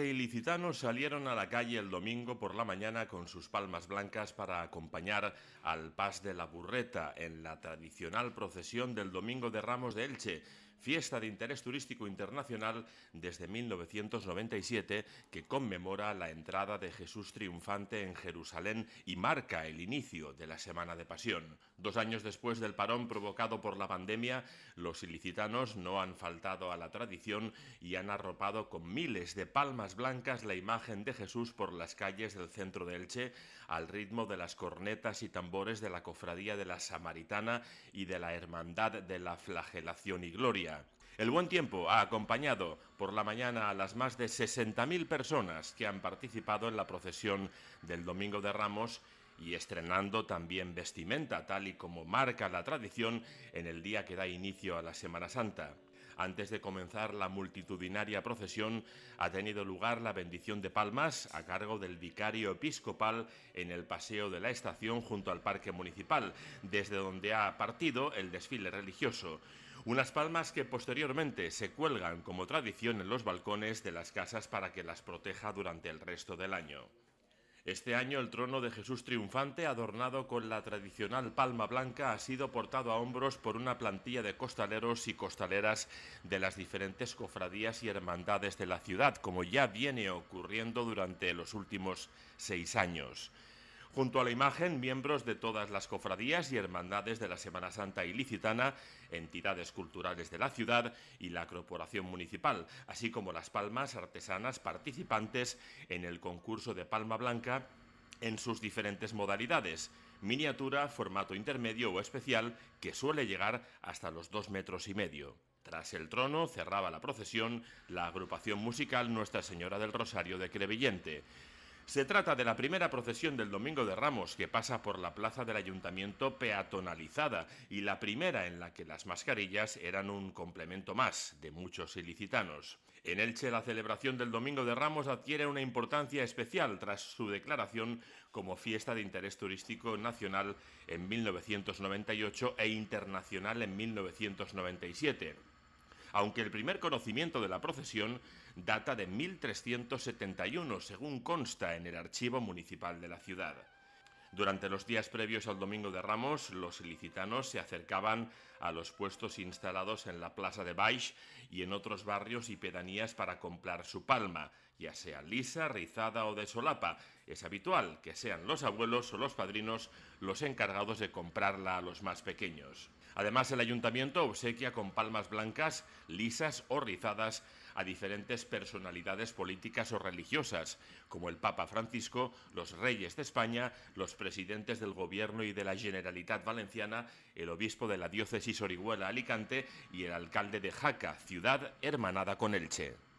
Este ilicitanos salieron a la calle el domingo por la mañana con sus palmas blancas para acompañar al Paz de la Burreta en la tradicional procesión del Domingo de Ramos de Elche fiesta de interés turístico internacional desde 1997 que conmemora la entrada de Jesús triunfante en Jerusalén y marca el inicio de la Semana de Pasión. Dos años después del parón provocado por la pandemia, los ilicitanos no han faltado a la tradición y han arropado con miles de palmas blancas la imagen de Jesús por las calles del centro de Elche al ritmo de las cornetas y tambores de la Cofradía de la Samaritana y de la Hermandad de la Flagelación y Gloria. El buen tiempo ha acompañado por la mañana a las más de 60.000 personas que han participado en la procesión del Domingo de Ramos y estrenando también vestimenta, tal y como marca la tradición en el día que da inicio a la Semana Santa. Antes de comenzar la multitudinaria procesión, ha tenido lugar la bendición de palmas a cargo del vicario episcopal en el paseo de la estación junto al parque municipal, desde donde ha partido el desfile religioso. Unas palmas que posteriormente se cuelgan como tradición en los balcones de las casas para que las proteja durante el resto del año. Este año el trono de Jesús triunfante, adornado con la tradicional palma blanca, ha sido portado a hombros por una plantilla de costaleros y costaleras de las diferentes cofradías y hermandades de la ciudad, como ya viene ocurriendo durante los últimos seis años. Junto a la imagen, miembros de todas las cofradías y hermandades de la Semana Santa ilicitana, entidades culturales de la ciudad y la corporación municipal, así como las palmas artesanas participantes en el concurso de palma blanca en sus diferentes modalidades miniatura, formato intermedio o especial que suele llegar hasta los dos metros y medio. Tras el trono cerraba la procesión la agrupación musical Nuestra Señora del Rosario de Crevillente. Se trata de la primera procesión del Domingo de Ramos que pasa por la plaza del ayuntamiento peatonalizada y la primera en la que las mascarillas eran un complemento más de muchos ilicitanos. En Elche la celebración del Domingo de Ramos adquiere una importancia especial tras su declaración como fiesta de interés turístico nacional en 1998 e internacional en 1997 aunque el primer conocimiento de la procesión data de 1371, según consta en el archivo municipal de la ciudad. Durante los días previos al Domingo de Ramos, los licitanos se acercaban a los puestos instalados en la Plaza de Baix y en otros barrios y pedanías para comprar su palma, ya sea lisa, rizada o de solapa, es habitual que sean los abuelos o los padrinos los encargados de comprarla a los más pequeños. Además, el ayuntamiento obsequia con palmas blancas, lisas o rizadas a diferentes personalidades políticas o religiosas, como el Papa Francisco, los reyes de España, los presidentes del gobierno y de la Generalitat Valenciana, el obispo de la diócesis Orihuela Alicante y el alcalde de Jaca, ciudad hermanada con Elche.